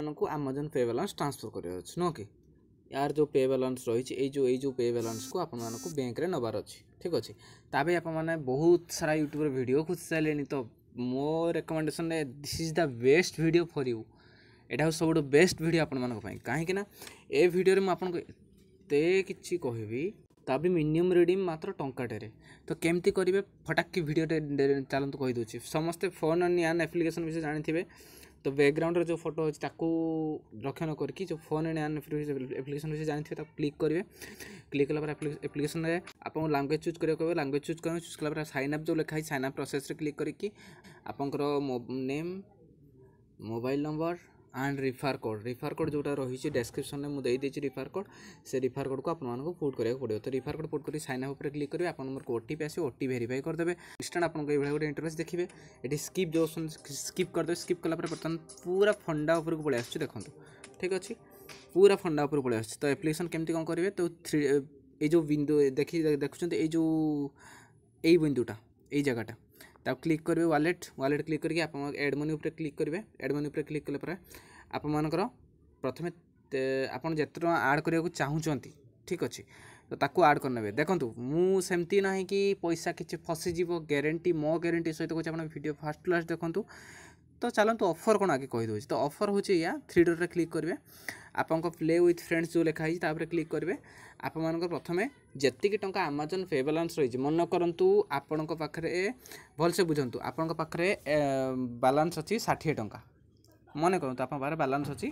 ଆପଣଙ୍କୁ Amazon pay balance transfer କରିବାର ଅଛି ନୁହଁ କି ୟାର ଯେଉଁ ପେ ବାଲାନ୍ସ ରହିଛି ଏଇ ଯେଉଁ ଏଇ ଯେଉଁ ପେ ବାଲାନ୍ସକୁ ଆପଣମାନଙ୍କୁ ବ୍ୟାଙ୍କରେ ନେବାର ଅଛି ଠିକ୍ ଅଛି ତା ପାଇଁ ଆପଣମାନେ ବହୁତ ସାରା ୟୁଟ୍ୟୁବ୍ରେ ଭିଡ଼ିଓ ଖୁସି ସାରିଲେଣି ତ ମୋ ରେକମେଣ୍ଡେସନ୍ରେ this is the best video for you ଏଇଟା ହେଉଛି ସବୁଠୁ ବେଷ୍ଟ ଭିଡ଼ିଓ ଆପଣମାନଙ୍କ ପାଇଁ କାହିଁକିନା ଏ ଭିଡ଼ିଓରେ ମୁଁ ଆପଣଙ୍କୁ ଏତେ କିଛି କହିବି ତା ବି ମିନିମମ୍ ରିଡ଼ିଂ ମାତ୍ର ଟଙ୍କାଟେରେ ତ କେମିତି କରିବେ ଫଟାକି ଭିଡ଼ିଓଟେ ଚାଲନ୍ତୁ କହିଦେଉଛି ସମସ୍ତେ ଫୋନ୍ ଆଣ୍ଡ ଆନ୍ ଆପ୍ଲିକେସନ୍ ବିଷୟରେ ଜାଣିଥିବେ ତ ବ୍ୟାକ୍ଗ୍ରାଉଣ୍ଡର ଯେଉଁ ଫଟୋ ଅଛି ତାକୁ ରକ୍ଷଣ କରିକି ଯେଉଁ ଫୋନ୍ ଆଣ୍ଡ ଆପ୍ଲିକେସନ୍ ବିଷୟରେ ଜାଣିଥିବେ ତାକୁ କ୍ଲିକ୍ କରିବେ କ୍ଲିକ୍ କଲା ପରେ ଆପ୍ଲିକେସନ୍ରେ ଆପଣଙ୍କୁ ଲାଙ୍ଗୁଏଜ୍ ଚୁଜ୍ କରିବାକୁ କହିବେ ଲାଙ୍ଗୁଏଜ୍ ଚୁଜ୍ କରିବେ ଚୁଜ୍ କଲା ପରେ ସାଇନ୍ ଅପ୍ ଯେଉଁ ଲେଖା ହେଇଛି ସାଇନ୍ ଅପ୍ ପ୍ରୋସେସ୍ରେ କ୍ଲିକ୍ କରିକି ଆପଣଙ୍କର name mobile number and refer code refer code ଯେଉଁଟା ରହିଛି ଡେସ୍କ୍ରିପସନରେ ମୁଁ ଦେଇଦେଇଛି ରିଫାର କୋଡ଼୍ ସେ ରିଫାର କୋଡ଼୍କୁ ଆପଣମାନଙ୍କୁ ପୁଟ୍ କରିବାକୁ ପଡ଼ିବ ତ ରିଫାର କୋଡ଼୍ ପୁଟ୍ କରି ସାଇନ୍ ଅପ୍ ଉପରେ କ୍ଲିକ୍ କରିବେ ଆପଣଙ୍କର ଓ ଟି ପି ଆସିବ ଓ ଟି ଭେରିଫାଇ କରିଦେବେ ଇନଷ୍ଟାଣ୍ଟ ଆପଣଙ୍କୁ ଏଇଭଳିଆ ଗୋଟେ ଇଣ୍ଟରଭ୍ୟୁସ୍ ଦେଖିବେ ଏଠି ସ୍କିପ୍ ଯେଉଁ ସ୍କିପ୍ କରିଦେବେ ସ୍କିପ୍ କଲା ପରେ ବର୍ତ୍ତମାନ ପୁରା ଫଣ୍ଡା ଉପରକୁ ପଳେଇ ଆସୁଛି ଦେଖନ୍ତୁ ଠିକ୍ ଅଛି ପୁରା ଫଣ୍ଡା ଉପରକୁ ପଳେଇ ଆସୁଛି ତ ଆପ୍ଲିକେସନ୍ କେମିତି କ'ଣ କରିବେ ତ ଥ୍ରୀ ଏଇ ଯେଉଁ ବିନ୍ଦୁ ଦେଖି ଦେଖୁଛନ୍ତି ଏଇ ଯେଉଁ ଏଇ ବିନ୍ଦୁଟା ଏଇ ଜାଗାଟା তাকে ক্লিক করবে ওয়ালেট ওয়ালেট ক্লিক করি আপনার এড মনি উপরে ক্লিক করবে এড মনি উপরে ক্লিক কলে পরে আপনার প্রথমে আপনার যেতে টাকা আড করা চাহুমান ঠিক আছে তো তাকে আড করে দেখুন মু সেমতি না কি পয়সা কিছু ফসিযোগ গ্যারেটি মো গ্যারেটি সহ কোচ আপনার ভিডিও ফার্স্ট ক্লাস দেখুন ତ ଚାଲନ୍ତୁ ଅଫର୍ କ'ଣ ଆଗେ କହିଦେଉଛି ତ ଅଫର୍ ହେଉଛି ଏହା ଥ୍ରୀ ଡଟ୍ରେ କ୍ଲିକ୍ କରିବେ ଆପଣଙ୍କ ପ୍ଲେ ୱିଥ୍ ଫ୍ରେଣ୍ଡସ୍ ଯେଉଁ ଲେଖା ହେଇଛି ତାପରେ କ୍ଲିକ୍ କରିବେ ଆପଣମାନଙ୍କର ପ୍ରଥମେ ଯେତିକି ଟଙ୍କା ଆମାଜନ୍ ପେ ବାଲାନ୍ସ ରହିଛି ମନେ କରନ୍ତୁ ଆପଣଙ୍କ ପାଖରେ ଭଲସେ ବୁଝନ୍ତୁ ଆପଣଙ୍କ ପାଖରେ ବାଲାନ୍ସ ଅଛି ଷାଠିଏ ଟଙ୍କା ମନେ କରନ୍ତୁ ଆପଣଙ୍କ ପାଖରେ ବାଲାନ୍ସ ଅଛି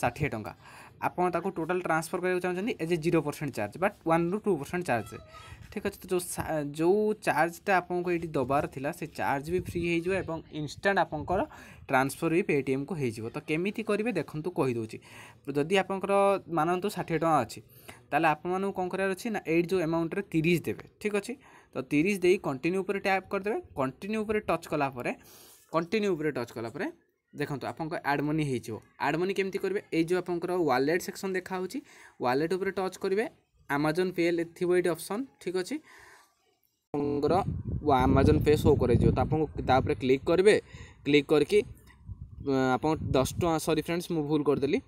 ଷାଠିଏ ଟଙ୍କା ଆପଣ ତାକୁ ଟୋଟାଲ୍ ଟ୍ରାନ୍ସଫର୍ କରିବାକୁ ଚାହୁଁଛନ୍ତି as a zero percent charge but ୱାନ୍ରୁ ଟୁ ପରସେଣ୍ଟ ଚାର୍ଜ ଠିକ୍ ଅଛି ତ ଯେଉଁ ଯେଉଁ ଚାର୍ଜଟା ଆପଣଙ୍କୁ ଏଇଠି ଦେବାର ଥିଲା ସେ ଚାର୍ଜ ବି ଫ୍ରି ହୋଇଯିବ ଏବଂ ଇନଷ୍ଟାଣ୍ଟ ଆପଣଙ୍କର ଟ୍ରାନ୍ସଫର୍ ବି ପେଟିଏମ୍କୁ ହୋଇଯିବ ତ କେମିତି କରିବେ ଦେଖନ୍ତୁ କହିଦେଉଛି ଯଦି ଆପଣଙ୍କର ମାନନ୍ତୁ ଷାଠିଏ ଟଙ୍କା ଅଛି ତାହେଲେ ଆପଣମାନଙ୍କୁ କ'ଣ କରିବାର ଅଛି ନା ଏଇଠି ଯେଉଁ ଆମାଉଣ୍ଟରେ ତିରିଶ ଦେବେ ଠିକ୍ ଅଛି ତ ତିରିଶ ଦେଇ କଣ୍ଟିନ୍ୟୁ ଉପରେ ଟ୍ୟାପ୍ କରିଦେବେ କଣ୍ଟିନ୍ୟୁ ଉପରେ ଟଚ୍ କଲା ପରେ କଣ୍ଟିନ୍ୟୁ ଉପରେ ଟଚ୍ କଲା ପରେ ଦେଖନ୍ତୁ ଆପଣଙ୍କ ଆଡ଼୍ ମନି ହେଇଯିବ ଆଡ଼୍ ମନି କେମିତି କରିବେ ଏଇ ଯେଉଁ ଆପଣଙ୍କର ୱାଲେଟ୍ ସେକ୍ସନ୍ ଦେଖାହେଉଛି ୱାଲେଟ୍ ଉପରେ ଟଚ୍ କରିବେ ଆମାଜନ୍ ପେ ଥିବ ଏଇଠି ଅପସନ୍ ଠିକ୍ ଅଛି ଆପଣଙ୍କର ଆମାଜନ୍ ପେ ଶୋ କରାଇଯିବ ତ ଆପଣ ତାପରେ କ୍ଲିକ୍ କରିବେ କ୍ଲିକ୍ କରିକି ଆପଣ ଦଶ ଟଙ୍କା ସରି ଫ୍ରେଣ୍ଡସ୍ ମୁଁ ଭୁଲ କରିଦେଲି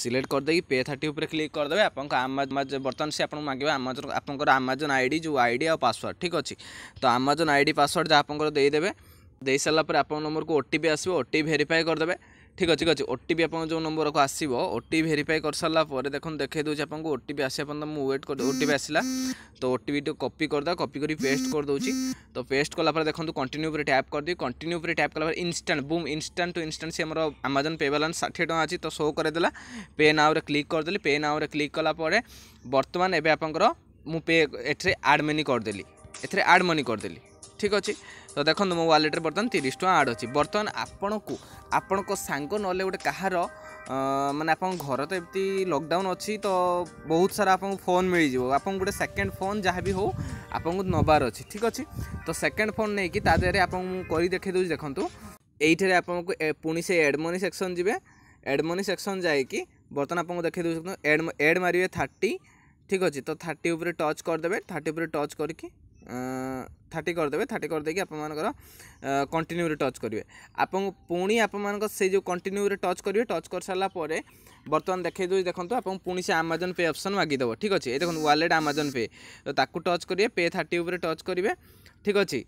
ସିଲେକ୍ଟ କରିଦେଇକି ପେ ଥାର୍ଟି ଉପରେ କ୍ଲିକ୍ କରିଦେବେ ଆପଣଙ୍କ ଆମାଜ ବର୍ତ୍ତମାନ ସେ ଆପଣଙ୍କୁ ମାଗିବେ ଆମାଜନ୍ ଆପଣଙ୍କର ଆମାଜନ୍ ଆଇ ଡ଼ି ଯେଉଁ ଆଇ ଡ଼ି ଆଉ ପାସୱାର୍ଡ଼ ଠିକ୍ ଅଛି ତ ଆମାଜନ୍ ଆଇ ଡ଼ି ପାସୱାର୍ଡ଼ ଯାହା ଆପଣଙ୍କର ଦେଇଦେବେ ଦେଇସାରିଲା ପରେ ଆପଣଙ୍କ ନମ୍ବରକୁ ଓ ଟି ପି ଆସିବ ଓ ଟି ଭେରିଫାଏ କରିଦେବେ ଠିକ୍ ଅଛି ଠିକ୍ ଅଛି ଓ ଟି ପି ଆପଣଙ୍କ ଯେଉଁ ନମ୍ବରକୁ ଆସିବ ଓ ଟି ଭେରିଫାଏ କରିସାରିଲା ପରେ ଦେଖନ୍ତୁ ଦେଖାଇ ଦେଉଛି ଆପଣଙ୍କୁ ଓ ଟି ପି ଆସିବା ପର୍ଯ୍ୟନ୍ତ ମୁଁ ୱେଟ୍ କରି ଓ ଟି ପି ଆସିଲା ତ ଓ ଟି ପିଟିକୁ କପି କରିଦେବା କପି କରି ପେଷ୍ଟ କରିଦେଉଛି ତ ପେଷ୍ଟ କଲା ପରେ ଦେଖନ୍ତୁ କଣ୍ଟିନ୍ୟୁ ଉପରେ ଟ୍ୟାପ୍ କରିଦେବି କଣ୍ଟିନ୍ୟୁ ଉପରେ ଟ୍ୟାପ୍ କଲା ପରେ instant boom instant to instant ସେ ଆମର ଆମାଜନ୍ ପେ ବାଲାନ୍ସ ଷାଠିଏ ଟଙ୍କା ଅଛି ତ ସୋ କରିଦେଲା ପେ ନାଉରେ କ୍ଲିକ୍ କରିଦେଲି ପେ ନାଉରେ କ୍ଲିକ୍ କଲା ପରେ ବର୍ତ୍ତମାନ ଏବେ ଆପଣଙ୍କର ମୁଁ ପେ ଏଥିରେ ଆଡ଼୍ ମନି କରିଦେଲି ଏଥିରେ ଆଡ଼୍ ମନି କରିଦେଲି ঠিক ଅଛି ତ ଦେଖନ୍ତୁ ମୋ ୱାଲେଟ୍ରେ ବର୍ତ୍ତମାନ ତିରିଶ ଟଙ୍କା ଆଡ଼୍ ଅଛି ବର୍ତ୍ତମାନ ଆପଣଙ୍କୁ ଆପଣଙ୍କ ସାଙ୍ଗ ନହେଲେ ଗୋଟେ କାହାର ମାନେ ଆପଣଙ୍କ ଘର ତ ଏମିତି ଲକଡାଉନ୍ ଅଛି ତ ବହୁତ ସାରା ଆପଣଙ୍କୁ ଫୋନ୍ ମିଳିଯିବ ଆପଣଙ୍କୁ ଗୋଟେ ସେକେଣ୍ଡ ଫୋନ୍ ଯାହା ବି ହେଉ ଆପଣଙ୍କୁ ନେବାର ଅଛି ଠିକ୍ ଅଛି ତ ସେକେଣ୍ଡ ଫୋନ୍ ନେଇକି ତା ଦେହରେ ଆପଣଙ୍କୁ ମୁଁ କରି ଦେଖାଇ ଦେଉଛି ଦେଖନ୍ତୁ ଏଇଠାରେ ଆପଣଙ୍କୁ ପୁଣି ସେ ଏଡ଼ମନି ସେକ୍ସନ୍ ଯିବେ ଏଡ଼ମନି ସେକ୍ସନ୍ ଯାଇକି ବର୍ତ୍ତମାନ ଆପଣଙ୍କୁ ଦେଖାଇ ଦେଉଛି ଏଡ଼୍ ଏଡ଼୍ ମାରିବେ ଥାର୍ଟି ଠିକ୍ ଅଛି ତ ଥାର୍ଟି ଉପରେ ଟଚ୍ କରିଦେବେ ଥାର୍ଟି ଉପରେ ଟଚ୍ କରିକି থার্টি କରିଦେବେ ଥାର୍ଟି କରିଦେଇକି ଆପଣମାନଙ୍କର କଣ୍ଟିନ୍ୟୁରେ ଟଚ୍ କରିବେ ଆପଣ ପୁଣି ଆପଣମାନଙ୍କ ସେଇ ଯେଉଁ କଣ୍ଟିନ୍ୟୁରେ ଟଚ୍ କରିବେ ଟଚ୍ କରିସାରିଲା ପରେ ବର୍ତ୍ତମାନ ଦେଖାଇ ଦେଉଛି ଦେଖନ୍ତୁ ଆପଣ ପୁଣି ସେ ଆମାଜନ୍ ପେ ଅପସନ୍ ମାଗିଦେବ ଠିକ୍ ଅଛି ଏ ଦେଖନ୍ତୁ ୱାଲେଟ୍ ଆମାଜନ୍ ପେ ତ ତାକୁ ଟଚ୍ କରିବେ ପେ ଥାର୍ଟି ଉପରେ ଟଚ୍ କରିବେ ଠିକ୍ ଅଛି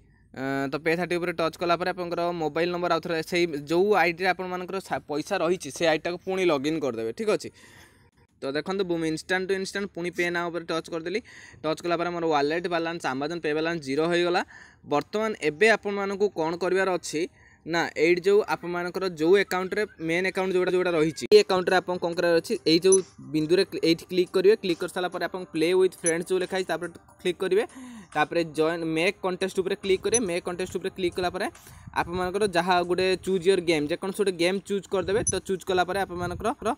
ତ ପେ ଥାର୍ଟି ଉପରେ ଟଚ୍ କଲା ପରେ ଆପଣଙ୍କର ମୋବାଇଲ୍ ନମ୍ବର ଆଉଥରେ ସେଇ ଯେଉଁ ଆଇଡ଼ିରେ ଆପଣମାନଙ୍କର ପଇସା ରହିଛି ସେ ଆଇଡ଼ିଟାକୁ ପୁଣି ଲଗ୍ଇନ୍ କରିଦେବେ ଠିକ୍ ଅଛି তো দেখুন ମୁଁ ଇନଷ୍ଟାଣ୍ଟ ଟୁ ଇନଷ୍ଟାଣ୍ଟ ପୁଣି ପେ ନା ଉପରେ ଟଚ୍ କରିଦେଲି ଟଚ୍ କଲା ପରେ ମୋର wallet balance Amazon pay balance zero ହୋଇଗଲା ବର୍ତ୍ତମାନ ଏବେ ଆପଣମାନଙ୍କୁ କ'ଣ କରିବାର ଅଛି ନା ଏଇଠି ଯେଉଁ ଆପଣମାନଙ୍କର ଯେଉଁ ଆକାଉଣ୍ଟରେ ମେନ୍ ଆକାଉଣ୍ଟ ଯେଉଁଟା ଯେଉଁଟା ରହିଛି ଏଇ ଆକାଉଣ୍ଟରେ ଆପଣ କ'ଣ କରିବାର ଅଛି ଏଇ ଯେଉଁ ବିନ୍ଦୁରେ ଏଇଠି କ୍ଲିକ୍ କରିବେ କ୍ଲିକ୍ କରିସାରିଲା ପରେ ଆପଣ ପ୍ଲେ ୱିଥ୍ ଫ୍ରେଣ୍ଡସ୍ ଯେଉଁ ଲେଖା ହେଇଛି ତାପରେ କ୍ଲିକ୍ କରିବେ তাপরে জয়েন মেক কন্টেস্ট উপরে ক্লিক করে মেক কন্টেস্ট উপরে ক্লিক কলাপরে ଆପଣମାନଙ୍କର ଯାହା ଗୋଟେ ଚୁଜ୍ ୟୋର୍ ଗେମ୍ ଯେକୌଣସି ଗୋଟେ ଗେମ୍ ଚୁଜ୍ କରିଦେବେ ତ ଚୁଜ୍ କଲାପରେ ଆପଣମାନଙ୍କର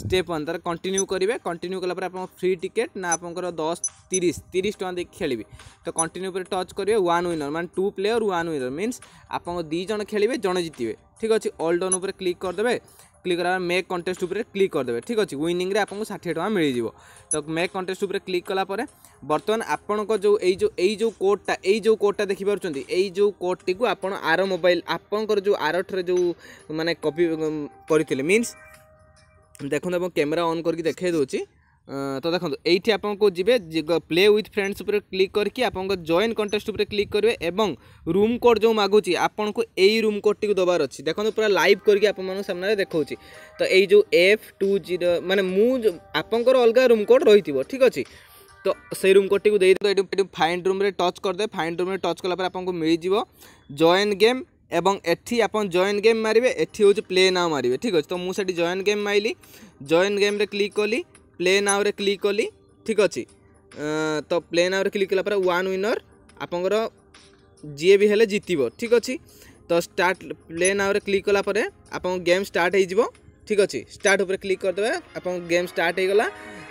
ଷ୍ଟେପ୍ ୱାନ୍ ତା'ର କଣ୍ଟିନ୍ୟୁ କରିବେ କଣ୍ଟିନ୍ୟୁ କଲାପରେ ଆପଣ ଫ୍ରି ଟିକେଟ୍ ନା ଆପଣଙ୍କର ଦଶ ତିରିଶ ତିରିଶ ଟଙ୍କା ଦେଇକି ଖେଳିବେ ତ କଣ୍ଟିନ୍ୟୁ ଉପରେ ଟଚ୍ କରିବେ ୱାନ୍ ୱିନର୍ ମାନେ two player one winner means ଆପଣଙ୍କ ଦୁଇ ଜଣ ଖେଳିବେ ଜଣେ ଜିତିବେ ଠିକ୍ ଅଛି ଅଲ୍ ଡନ୍ ଉପରେ କ୍ଲିକ୍ କରିଦେବେ ক্লিক কলা মেক কন্টেস্ট উপরে ক্লিক করদেবে ঠিক আছে উইনিংরে আপনার ষাঠিয়ে টাকা মিলিযোগ তো মেক কন্টেস্ট উপরে ক্লিক কলাপরে বর্তমান আপনার যে এই যে এই যে কোডটা এই যে কোডটা দেখিপারুচ্ছেন এই যে কোডটি আপনার আর মোবাইল আপনার যে আরঠে যে মানে কপি করে মিন্স দেখুন এবং ক্যামেরা অন করি দেখাই দেছি তো দেখুন এইটি আপনার যাবে প্লে উইথ ফ্রেন্ডস উপরে ক্লিক করি আপনার জয়েন কন্টেস্ট উপরে ক্লিক করবে এবং রুম কোড যে মাগুচি আপনার এই রুম কোডটি দেবার অছি দেখুন পুরা লাইভ করি আপনার সামনে দেখছি তো এই যে এফ টু জিরো মানে মু আপনার অলগা রুম কোড রয়েছে ঠিক আছে তো সেই রুম কোডটি দিয়ে এটি এটি ফাইন্ড রুম্রে টচ করদে ফাইন্ড রুম্রে টচ কলাপরে আপনার মিলিযোগ জয়েন গেম এবং এটি আপনার জয়েন গেম মারবে এটি হচ্ছে প্লে না মারবে ঠিক আছে তো মু সেটি জয়েন গেম মাইলি জয়েন গেমরে ক্লিক কলি ପ୍ଲେ ନାଓରେ କ୍ଲିକ୍ କଲି ଠିକ୍ ଅଛି ତ ପ୍ଲେ ନାଓରେ କ୍ଲିକ୍ କଲା ପରେ ୱାନ୍ ୱିନର୍ ଆପଣଙ୍କର ଯିଏ ବି ହେଲେ ଜିତିବ ଠିକ୍ ଅଛି ତ ଷ୍ଟାର୍ଟ ପ୍ଲେ ନାଓରେ କ୍ଲିକ୍ କଲା ପରେ ଆପଣଙ୍କ ଗେମ୍ ଷ୍ଟାର୍ଟ ହେଇଯିବ ଠିକ୍ ଅଛି ଷ୍ଟାର୍ଟ ଉପରେ କ୍ଲିକ୍ କରିଦେବେ ଆପଣଙ୍କ ଗେମ୍ ଷ୍ଟାର୍ଟ ହେଇଗଲା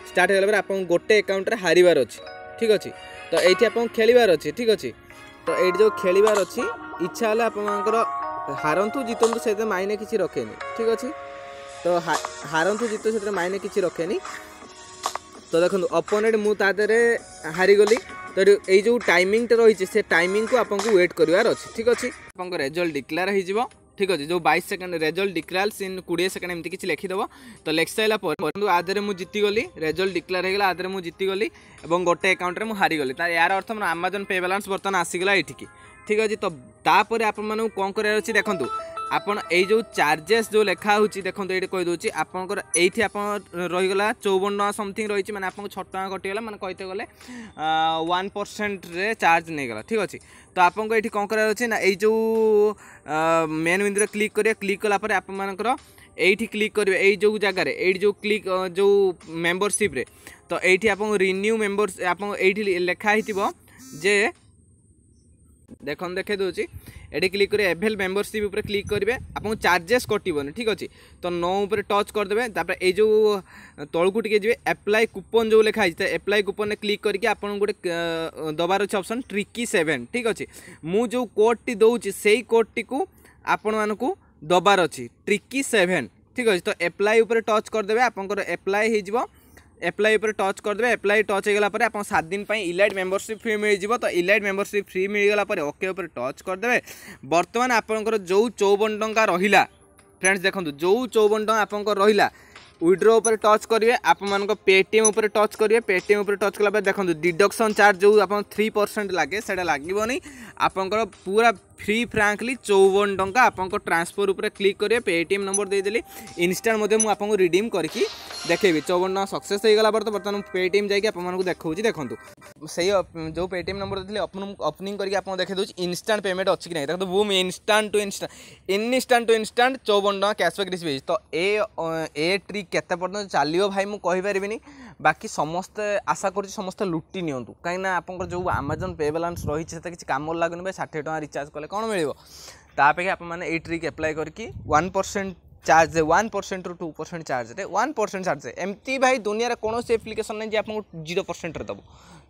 ଷ୍ଟାର୍ଟ ହେଇଗଲା ପରେ ଆପଣଙ୍କୁ ଗୋଟେ ଆକାଉଣ୍ଟରେ ହାରିବାର ଅଛି ଠିକ୍ ଅଛି ତ ଏଇଠି ଆପଣଙ୍କୁ ଖେଳିବାର ଅଛି ଠିକ୍ ଅଛି ତ ଏଇଠି ଯେଉଁ ଖେଳିବାର ଅଛି ଇଚ୍ଛା ହେଲେ ଆପଣଙ୍କର ହାରନ୍ତୁ ଜିତନ୍ତୁ ସେଥିରେ ମାଇନେ କିଛି ରଖେନି ଠିକ୍ ଅଛି ତ ହାରନ୍ତୁ ଜିତନ୍ତୁ ସେଥିରେ ମାଇନେ କିଛି ରଖେନି ତ ଦେଖନ୍ତୁ অপোনেন্ট ମୁଁ ତା দেহে ହାରିଗଲି ତ ଏଇ ଯେଉଁ ଟାଇମିଂଟା ରହିଛି ସେ ଟାଇମିଂକୁ ଆପଣଙ୍କୁ ୱେଟ୍ କରିବାର ଅଛି ଠିକ୍ ଅଛି ଆପଣଙ୍କ ରେଜଲ୍ଟ ଡିକ୍ଲେୟାର ହେଇଯିବ ଠିକ୍ ଅଛି ଯେଉଁ ବାଇଶ ସେକେଣ୍ଡ ରେଜଲ୍ଟ ଡିକ୍ଲାର ସିନ୍ କୋଡ଼ିଏ ସେକେଣ୍ଡ ଏମିତି କିଛି ଲେଖିଦେବ ତ ଲେଖି ସାରିଲା ପରେ କିନ୍ତୁ ଆ ମୁଁ ଜିତିଗଲି ରେଜଲ୍ଟ ଡିକ୍ଲାର ହେଇଗଲା ଆ ମୁଁ ଜିତିଗଲି ଏବଂ ଗୋଟେ ଆକାଉଣ୍ଟରେ ମୁଁ ହାରିଗଲି ତା ଏହାର ଅର୍ଥ ମୋର ଆମାଜନ୍ ପେ ବାଲାନ୍ସ ବର୍ତ୍ତମାନ ଆସିଗଲା ଏଇଠିକି ଠିକ୍ ଅଛି ତ ତାପରେ ଆପଣମାନଙ୍କୁ କ'ଣ କରିବାର ଅଛି ଦେଖନ୍ତୁ ଆପଣ ଏଇ ଯେଉଁ ଚାର୍ଜେସ୍ ଯେଉଁ ଲେଖା ହେଉଛି ଦେଖନ୍ତୁ ଏଇଠି କହିଦେଉଛି ଆପଣଙ୍କର ଏଇଠି ଆପଣ ରହିଗଲା ଚଉବନ ଟଙ୍କା ସମଥିଙ୍ଗ ରହିଛି ମାନେ ଆପଣଙ୍କୁ ଛଅ ଟଙ୍କା କଟିଗଲା ମାନେ କହିତେ ଗଲେ ୱାନ୍ ପରସେଣ୍ଟରେ ଚାର୍ଜ ନେଇଗଲା ଠିକ୍ ଅଛି ତ ଆପଣଙ୍କୁ ଏଇଠି କ'ଣ କରିବାର ଅଛି ନା ଏଇ ଯେଉଁ ମେନ୍ ବିନ୍ଦୁରେ କ୍ଲିକ୍ କରିବେ କ୍ଲିକ୍ କଲା ପରେ ଆପଣମାନଙ୍କର এইটি ক্লিক করবে এই যে জায়গার এইটি যে ক্লিক যে মেম্বরশিপ্রে তো এইটি আপনার রিনিউ মেম্বর আপনার এইটি লেখা হয়েছিল যে দেখুন দেখে দেছি এটি ক্লিক করে এভেল মেম্বরশিপ উপরে ক্লিক করবে আপনার চার্জেস কটবনি ঠিক আছে তো নৌ উপরে টচ করদেবে তারপরে এই যে তলকু টিকি যাবে আপ্লাই কুপন যে লেখা হয়েছে আপ্লাই কুপনে ক্লিক করি আপনার গোটে দেবার অছে অপসন ট্রিকি সেভেন ঠিক আছে মু যে কোডটি দৌছি সেই কোডটি আপন মানুষ দেবার অছি ট্রিকি সেভেন ঠিক আছে তো আপ্লাই উপরে টচ করদেবে আপনার আপ্লাই হয়ে যাব ଆପ୍ଲାଏ ଉପରେ ଟଚ୍ କରିଦେବେ ଆପ୍ଲାଏ ଟଚ୍ ହୋଇଗଲା ପରେ ଆପଣ ସାତ ଦିନ ପାଇଁ ଇଲାଇଟ୍ ମେମ୍ବରସିପ୍ ଫ୍ରି ମିଳିଯିବ ତ ଇଲାଇଟ୍ ମେମ୍ବରସିପ୍ ଫ୍ରି ମିଳିଗଲା ପରେ ଓକେ ଉପରେ ଟଚ୍ କରିଦେବେ ବର୍ତ୍ତମାନ ଆପଣଙ୍କର ଯେଉଁ ଚଉବନ ଟଙ୍କା ରହିଲା ଫ୍ରେଣ୍ଡସ୍ ଦେଖନ୍ତୁ ଯେଉଁ ଚଉବନ ଟଙ୍କା ଆପଣଙ୍କର ରହିଲା উইড্রো উপরে টচ করবে আপনার পেটিএম উপরে টচ করবে পেটিএম উপরে টচ কলাপরে দেখুন ডিডকশন চার্জ যে আপনার থ্রি পরসেন্ট লাগে সেটা লাগবনি আপনার পুরা ফ্রি ফ্রাঙ্কলি চৌবন টঙ্কা আপনার ট্রান্সফর উপরে ক্লিক করে পেটিএম নম্বর দিয়ে দিলি ইনস্টাট মধ্যে আপনার রিডিম করি দেখেবি চৌবন টঙ্কা সকসেস হয়ে গলা তো বর্তমানে পেটিএম যাই আপনার দেখছি দেখুন সেই যে পেটিএম নম্বর দিয়ে ওপনিং করি আপনার দেখে দেছি ইনস্টাট পেমেন্ট অনেক না দেখুন boom instant to instant instant to instant চৌবন টঙ্কা ক্যাশব্যাক রিসিভ হয়েছে তো এ এ ট্রিক কত পর্যন্ত চালিও ভাই মু কহিপারিবিনি বাকি সমস্তে আশা করছি সমস্ত লুটি নিয়ন্তু কিনা আপনার যে আমাজন পে ব্যালান্স রয়েছে সেটা কিছু কামর লাগুন ভাই ষাঠিয়ে টাকা রিচার্জ কলে କ'ଣ ମିଳିବ ତା ଅପେକ୍ଷା ଆପଣମାନେ ଏଇ ଟ୍ରିକ୍ ଆପ୍ଲାଏ କରିକି ୱାନ୍ ପରସେଣ୍ଟ ଚାର୍ଜ ୱାନ୍ ପରସେଣ୍ଟରୁ ଟୁ ପରସେଣ୍ଟ ଚାର୍ଜରେ ୱାନ୍ ପରସେଣ୍ଟ ଚାର୍ଜ ଏମିତି ଭାଇ ଦୁନିଆରେ କୌଣସି ଆପ୍ଲିକେସନ୍ ନାହିଁ ଯେ ଆପଣଙ୍କୁ ଜିରୋ ପରସେଣ୍ଟରେ ଦେବ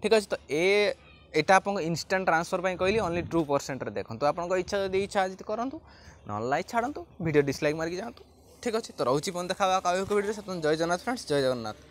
ଠିକ୍ ଅଛି ତ ଏ এটা আপনার ইনস্ট্যান্ট ট্রান্সফর পাই কহিলি অনলি টু পরসেন্টরে দেখুন আপনার ইচ্ছা যদি ইচ্ছা আজ করতু নল লাইক ছাড়ু ভিডিও ডিসলাইক মারিকি যাতে ঠিক আছে তো রয়েছে পর্যন্ত দেখা কাউকে ভিডিও সে জয় জগন্নাথ ফ্রেন্ডস জয় জগন্নাথ